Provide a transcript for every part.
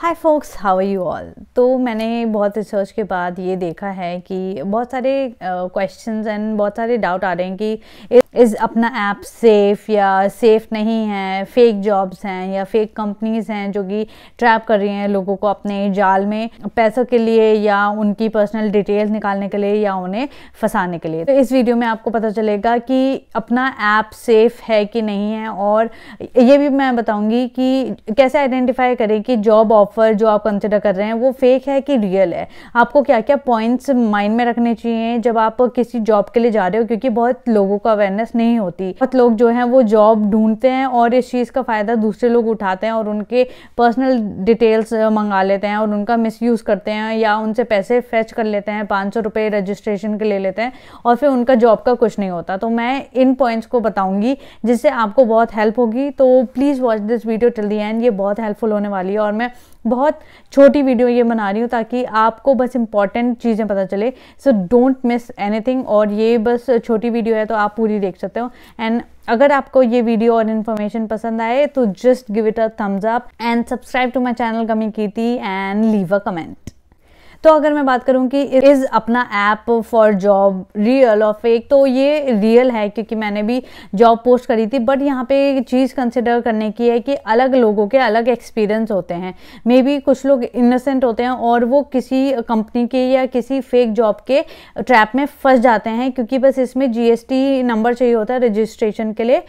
Hi folks how are you all तो मैंने बहुत रिसर्च के बाद ये देखा है कि बहुत सारे क्वेश्चंस uh, एंड बहुत सारे डाउट आ रहे हैं कि इज़ अपना ऐप सेफ़ या सेफ़ नहीं है फेक जॉब्स हैं या फेक कंपनीज़ हैं जो कि ट्रैप कर रही हैं लोगों को अपने जाल में पैसों के लिए या उनकी पर्सनल डिटेल्स निकालने के लिए या उन्हें फंसाने के लिए तो इस वीडियो में आपको पता चलेगा कि अपना ऐप सेफ़ है कि नहीं है और ये भी मैं बताऊँगी कि कैसे आइडेंटिफाई करें कि जॉब ऑफ ऑफ़र जो आप कंसिडर कर रहे हैं वो फेक है कि रियल है आपको क्या क्या पॉइंट्स माइंड में रखने चाहिए जब आप किसी जॉब के लिए जा रहे हो क्योंकि बहुत लोगों को अवेयरनेस नहीं होती बहुत लोग जो हैं वो जॉब ढूंढते हैं और इस चीज़ का फ़ायदा दूसरे लोग उठाते हैं और उनके पर्सनल डिटेल्स मंगा लेते हैं और उनका मिस करते हैं या उनसे पैसे फेच कर लेते हैं पाँच सौ रुपये रजिस्ट्रेशन के ले लेते हैं और फिर उनका जॉब का कुछ नहीं होता तो मैं इन पॉइंट्स को बताऊंगी जिससे आपको बहुत हेल्प होगी तो please watch this video till the end ये बहुत हेल्पफुल होने वाली है और मैं बहुत छोटी वीडियो ये बना रही हूँ ताकि आपको बस इंपॉर्टेंट चीज़ें पता चले सो डोंट मिस एनीथिंग और ये बस छोटी वीडियो है तो आप पूरी देख सकते हो एंड अगर आपको ये वीडियो और इन्फॉर्मेशन पसंद आए तो just give it a thumbs up and subscribe to my channel Kami Kirti and leave a comment तो अगर मैं बात करूँ कि is Apna app for job real और फेक तो ये रियल है क्योंकि मैंने भी जॉब पोस्ट करी थी बट यहाँ पे चीज़ कंसिडर करने की है कि अलग लोगों के अलग एक्सपीरियंस होते हैं मे बी कुछ लोग इनोसेंट होते हैं और वो किसी कंपनी के या किसी फेक जॉब के ट्रैप में फंस जाते हैं क्योंकि बस इसमें जीएसटी नंबर चाहिए होता है रजिस्ट्रेशन के लिए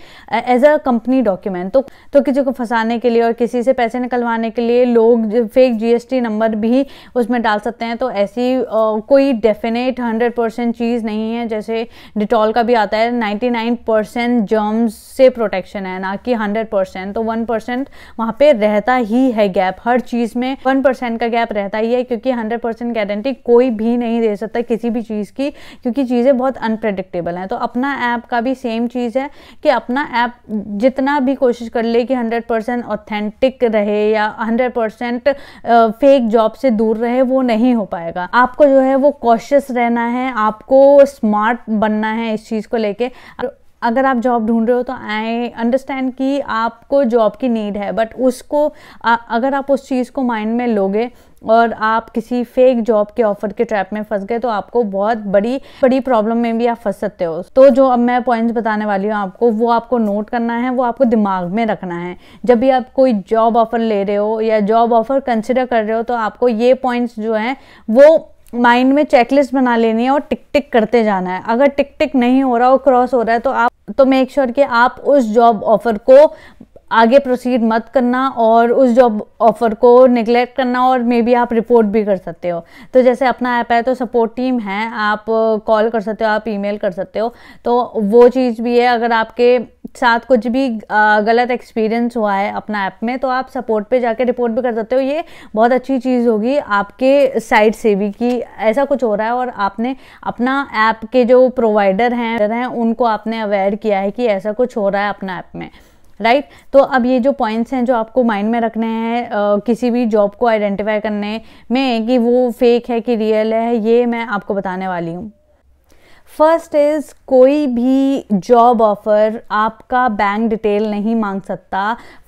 एज अ कंपनी डॉक्यूमेंट तो तो किसी को फंसाने के लिए और किसी से पैसे निकलवाने के लिए लोग फेक जीएसटी नंबर भी उसमें डाल सकते करते हैं तो ऐसी कोई डेफिनेट हंड्रेड परसेंट चीज़ नहीं है जैसे डिटॉल का भी आता है नाइन्टी नाइन परसेंट जर्म्स से प्रोटेक्शन है ना कि हंड्रेड परसेंट तो वन परसेंट वहाँ पर रहता ही है गैप हर चीज़ में वन परसेंट का गैप रहता ही है क्योंकि हंड्रेड परसेंट गारंटी कोई भी नहीं दे सकता किसी भी चीज़ की क्योंकि चीज़ें बहुत अनप्रडिक्टेबल हैं तो अपना ऐप का भी सेम चीज़ है कि अपना ऐप जितना भी कोशिश कर ले कि हंड्रेड परसेंट ऑथेंटिक रहे या हंड्रेड परसेंट फेक जॉब से दूर रहे वो नहीं नहीं हो पाएगा आपको जो है वो कॉशियस रहना है आपको स्मार्ट बनना है इस चीज़ को लेके अगर आप जॉब ढूंढ रहे हो तो आई अंडरस्टैंड कि आपको जॉब की नीड है बट उसको आ, अगर आप उस चीज़ को माइंड में लोगे और आप किसी फेक जॉब के ऑफर के ट्रैप में फंस गए तो आपको बहुत बड़ी बड़ी प्रॉब्लम में भी आप फंस सकते हो तो जो अब मैं पॉइंट्स बताने वाली हूँ आपको वो आपको नोट करना है वो आपको दिमाग में रखना है जब भी आप कोई जॉब ऑफर ले रहे हो या जॉब ऑफर कंसिडर कर रहे हो तो आपको ये पॉइंट्स जो हैं वो माइंड में चेकलिस्ट बना लेनी है और टिक टिक करते जाना है अगर टिक टिक नहीं हो रहा और क्रॉस हो रहा है तो आप तो मेक श्योर sure कि आप उस जॉब ऑफर को आगे प्रोसीड मत करना और उस जॉब ऑफर को निगलेक्ट करना और मे बी आप रिपोर्ट भी कर सकते हो तो जैसे अपना ऐप है तो सपोर्ट टीम है आप कॉल कर सकते हो आप ईमेल कर सकते हो तो वो चीज़ भी है अगर आपके साथ कुछ भी गलत एक्सपीरियंस हुआ है अपना ऐप में तो आप सपोर्ट पे जाके रिपोर्ट भी कर सकते हो ये बहुत अच्छी चीज़ होगी आपके साइड से भी कि ऐसा कुछ हो रहा है और आपने अपना ऐप के जो प्रोवाइडर हैं हैं उनको आपने अवेयर किया है कि ऐसा कुछ हो रहा है अपना ऐप में राइट right? तो अब ये जो पॉइंट्स हैं जो आपको माइंड में रखने हैं किसी भी जॉब को आइडेंटिफाई करने में कि वो फेक है कि रियल है ये मैं आपको बताने वाली हूँ फर्स्ट इज़ कोई भी जॉब ऑफ़र आपका बैंक डिटेल नहीं मांग सकता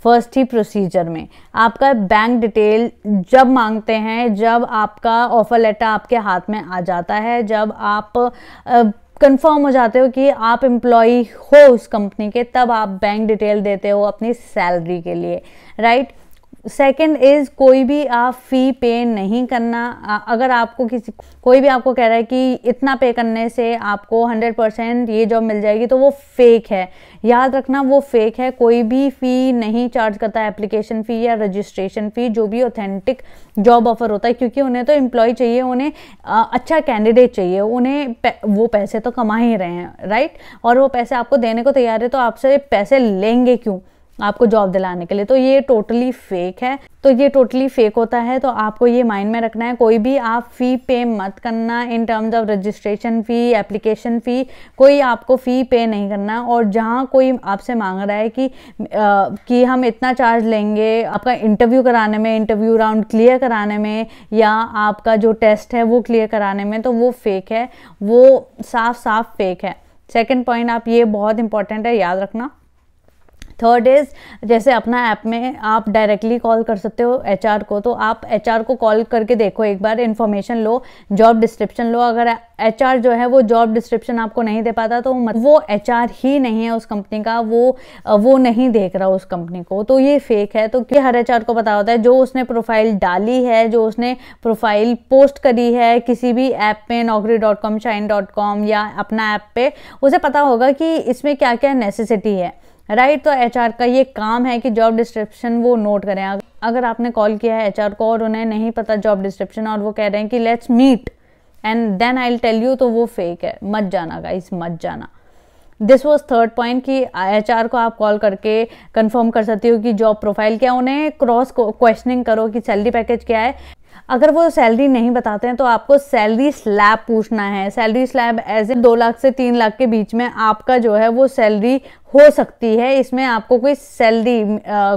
फर्स्ट ही प्रोसीजर में आपका बैंक डिटेल जब मांगते हैं जब आपका ऑफ़र लेटर आपके हाथ में आ जाता है जब आप आ, कंफर्म हो जाते हो कि आप एम्प्लॉय हो उस कंपनी के तब आप बैंक डिटेल देते हो अपनी सैलरी के लिए राइट right? सेकंड इज़ कोई भी आप फ़ी पे नहीं करना अगर आपको किसी कोई भी आपको कह रहा है कि इतना पे करने से आपको 100 परसेंट ये जॉब मिल जाएगी तो वो फेक है याद रखना वो फेक है कोई भी फ़ी नहीं चार्ज करता एप्लीकेशन फ़ी या रजिस्ट्रेशन फ़ी जो भी ऑथेंटिक जॉब ऑफर होता है क्योंकि उन्हें तो एम्प्लॉय चाहिए उन्हें अच्छा कैंडिडेट चाहिए उन्हें वो पैसे तो कमा ही रहे हैं राइट और वो पैसे आपको देने को तैयार है तो आपसे पैसे लेंगे क्यों आपको जॉब दिलाने के लिए तो ये टोटली फेक है तो ये टोटली फेक होता है तो आपको ये माइंड में रखना है कोई भी आप फ़ी पे मत करना in terms of registration fee application fee कोई आपको फ़ी पे नहीं करना और जहाँ कोई आपसे मांग रहा है कि आ, कि हम इतना चार्ज लेंगे आपका इंटरव्यू कराने में इंटरव्यू राउंड क्लियर कराने में या आपका जो टेस्ट है वो क्लियर कराने में तो वो फेक है वो साफ साफ फेक है सेकेंड पॉइंट आप ये बहुत इंपॉर्टेंट है याद रखना थर्ड इज़ जैसे अपना ऐप में आप डायरेक्टली कॉल कर सकते हो एच को तो आप एच को कॉल करके देखो एक बार इन्फॉर्मेशन लो जॉब डिस्क्रिप्शन लो अगर एच जो है वो जॉब डिस्क्रिप्शन आपको नहीं दे पाता तो मत, वो एच ही नहीं है उस कंपनी का वो वो नहीं देख रहा उस कंपनी को तो ये फेक है तो हर एच को पता होता है जो उसने प्रोफाइल डाली है जो उसने प्रोफाइल पोस्ट करी है किसी भी ऐप में Naukri dot com Shine dot com या अपना ऐप पे उसे पता होगा कि इसमें क्या क्या नेसेसिटी है राइट तो एचआर का ये काम है कि जॉब डिस्क्रिप्शन वो नोट करें अगर आपने कॉल किया है एचआर को और उन्हें नहीं पता जॉब डिस्क्रिप्शन और वो कह रहे हैं कि let's meet and then I tell you तो वो फेक है मत जाना गाइस मत जाना दिस वॉज थर्ड पॉइंट कि एच को आप कॉल करके कंफर्म कर सकती हो कि जॉब प्रोफाइल क्या उन्हें क्रॉस क्वेश्चनिंग करो कि सैलरी पैकेज क्या है अगर वो सैलरी नहीं बताते हैं तो आपको सैलरी स्लैब पूछना है सैलरी स्लैब एज ए दो लाख से तीन लाख के बीच में आपका जो है वो सैलरी हो सकती है इसमें आपको कोई सैलरी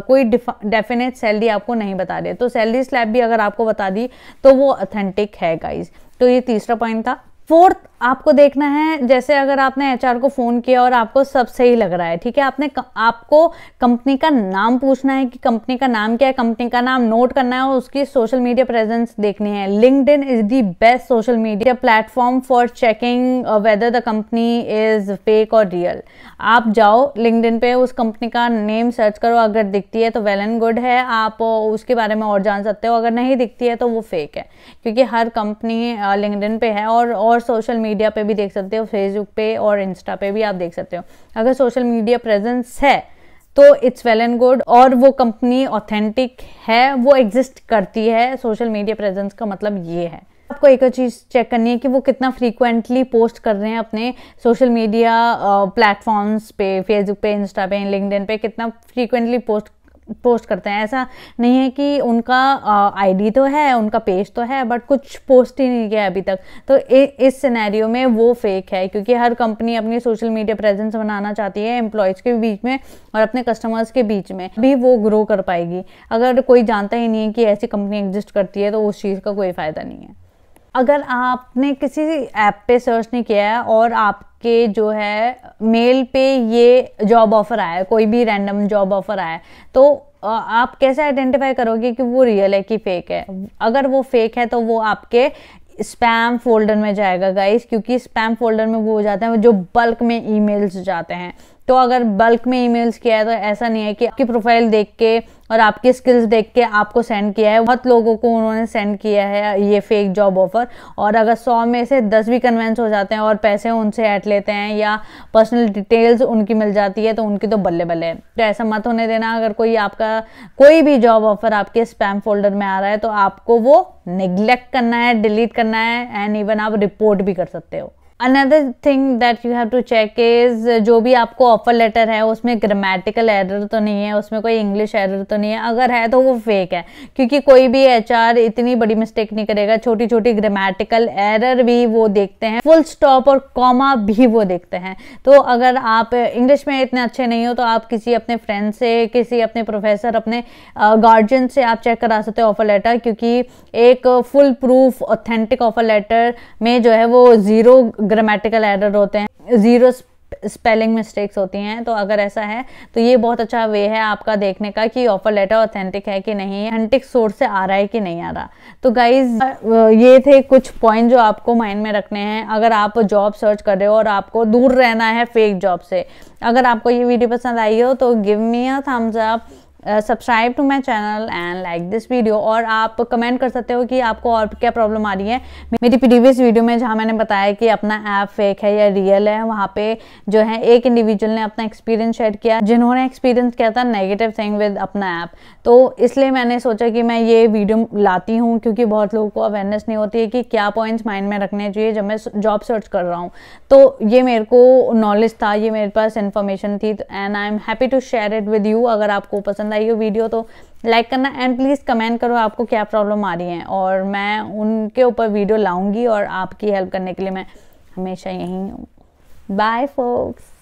कोई डेफिनेट सैलरी आपको नहीं बता रहे तो सैलरी स्लैब भी अगर आपको बता दी तो वो ऑथेंटिक है गाइज तो ये तीसरा पॉइंट था फोर्थ आपको देखना है जैसे अगर आपने एचआर को फ़ोन किया और आपको सब सही लग रहा है ठीक है आपने आपको कंपनी का नाम पूछना है कि कंपनी का नाम क्या है कंपनी का नाम नोट करना है और उसकी सोशल मीडिया प्रेजेंस देखनी है LinkedIn is the best social media platform for checking whether the company is fake और रियल आप जाओ लिंकड पे उस कंपनी का नेम सर्च करो अगर दिखती है तो वेल एंड गुड है आप uh, उसके बारे में और जान सकते हो अगर नहीं दिखती है तो वो फेक है क्योंकि हर कंपनी uh, लिंकड पे है और, और और सोशल मीडिया पे भी देख सकते हो फेसबुक पे और इंस्टा पे भी आप देख सकते हो अगर सोशल मीडिया प्रेजेंस है तो इट्स वेल एंड गुड और वो कंपनी ऑथेंटिक है वो एग्जिस्ट करती है सोशल मीडिया प्रेजेंस का मतलब ये है आपको एक और चीज़ चेक करनी है कि वो कितना फ्रीक्वेंटली पोस्ट कर रहे हैं अपने सोशल मीडिया प्लेटफॉर्म्स पे फेसबुक पे इंस्टा पे लिंकड पे कितना फ्रीक्वेंटली पोस्ट पोस्ट करते हैं ऐसा नहीं है कि उनका आईडी तो है उनका पेज तो है बट कुछ पोस्ट ही नहीं किया अभी तक तो इ, इस सिनेरियो में वो फेक है क्योंकि हर कंपनी अपनी सोशल मीडिया प्रेजेंस बनाना चाहती है एम्प्लॉयज़ के बीच में और अपने कस्टमर्स के बीच में भी वो ग्रो कर पाएगी अगर कोई जानता ही नहीं है कि ऐसी कंपनी एग्जिस्ट करती है तो उस चीज़ का कोई फ़ायदा नहीं है अगर आपने किसी ऐप पे सर्च नहीं किया है और आपके जो है मेल पे ये जॉब ऑफ़र आया है कोई भी रैंडम जॉब ऑफ़र आया है तो आप कैसे आइडेंटिफाई करोगे कि वो रियल है कि फेक है अगर वो फेक है तो वो आपके स्पैम फोल्डर में जाएगा गाइस क्योंकि स्पैम फोल्डर में वो हो जाते हैं जो बल्क में ईमेल्स जाते हैं तो अगर बल्क में ईमेल्स किया है तो ऐसा नहीं है कि आपकी प्रोफाइल देख के और आपकी स्किल्स देख के आपको सेंड किया है बहुत लोगों को उन्होंने सेंड किया है ये फेक जॉब ऑफर और अगर सौ में से दस भी कन्वेंस हो जाते हैं और पैसे उनसे ऐट लेते हैं या पर्सनल डिटेल्स उनकी मिल जाती है तो उनकी तो बल्ले बल्ले है तो ऐसा मत होने देना अगर कोई आपका कोई भी जॉब ऑफर आपके स्पैम फोल्डर में आ रहा है तो आपको वो निग्लेक्ट करना है डिलीट करना है एंड इवन आप रिपोर्ट भी कर सकते हो another thing that you have to check is जो भी आपको ऑफर लेटर है उसमें ग्रामेटिकल एरर तो नहीं है उसमें कोई इंग्लिश एरर तो नहीं है अगर है तो वो फेक है क्योंकि कोई भी एच इतनी बड़ी मिस्टेक नहीं करेगा छोटी छोटी ग्रामेटिकल एरर भी वो देखते हैं फुल स्टॉप और कॉमा भी वो देखते हैं तो अगर आप इंग्लिश में इतने अच्छे नहीं हो तो आप किसी अपने फ्रेंड से किसी अपने प्रोफेसर अपने गार्जियन से आप चेक करा सकते हो ऑफर लेटर क्योंकि एक foolproof authentic offer letter में जो है वो ज़ीरो ग्रामेटिकल एरर होते हैं ज़ीरो स्पेलिंग मिस्टेक्स होती हैं तो अगर ऐसा है तो ये बहुत अच्छा वे है आपका देखने का कि ऑफर लेटर ऑथेंटिक है कि नहीं ऑथेंटिक सोर्स से आ रहा है कि नहीं आ रहा तो गाइज ये थे कुछ पॉइंट जो आपको माइंड में रखने हैं अगर आप जॉब सर्च कर रहे हो और आपको दूर रहना है फेक जॉब से अगर आपको ये वीडियो पसंद आई हो तो give me a thumbs up subscribe to my channel and like this video और आप कमेंट कर सकते हो कि आपको और क्या प्रॉब्लम आ रही है मेरी प्रीवियस वीडियो में जहाँ मैंने बताया कि अपना ऐप फेक है या रियल है वहाँ पे जो है एक इंडिविजुअल ने अपना एक्सपीरियंस शेयर किया जिन्होंने एक्सपीरियंस किया था negative thing with Apna app तो इसलिए मैंने सोचा कि मैं ये वीडियो लाती हूँ क्योंकि बहुत लोगों को अवेयरनेस नहीं होती है कि क्या पॉइंट्स माइंड में रखने चाहिए जब मैं जॉब सर्च कर रहा हूँ तो ये मेरे को नॉलेज था ये मेरे पास इन्फॉर्मेशन थी and I am happy to share it with you अगर आपको पसंद आई हो वीडियो तो लाइक करना एंड प्लीज़ कमेंट करो आपको क्या प्रॉब्लम आ रही है और मैं उनके ऊपर वीडियो लाऊंगी और आपकी हेल्प करने के लिए मैं हमेशा यहीं हूँ बाय फोक्स